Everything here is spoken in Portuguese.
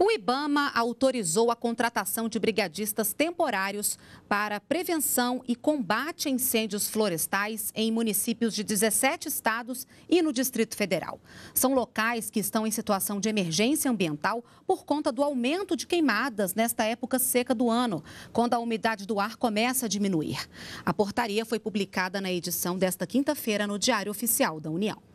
O IBAMA autorizou a contratação de brigadistas temporários para prevenção e combate a incêndios florestais em municípios de 17 estados e no Distrito Federal. São locais que estão em situação de emergência ambiental por conta do aumento de queimadas nesta época seca do ano, quando a umidade do ar começa a diminuir. A portaria foi publicada na edição desta quinta-feira no Diário Oficial da União.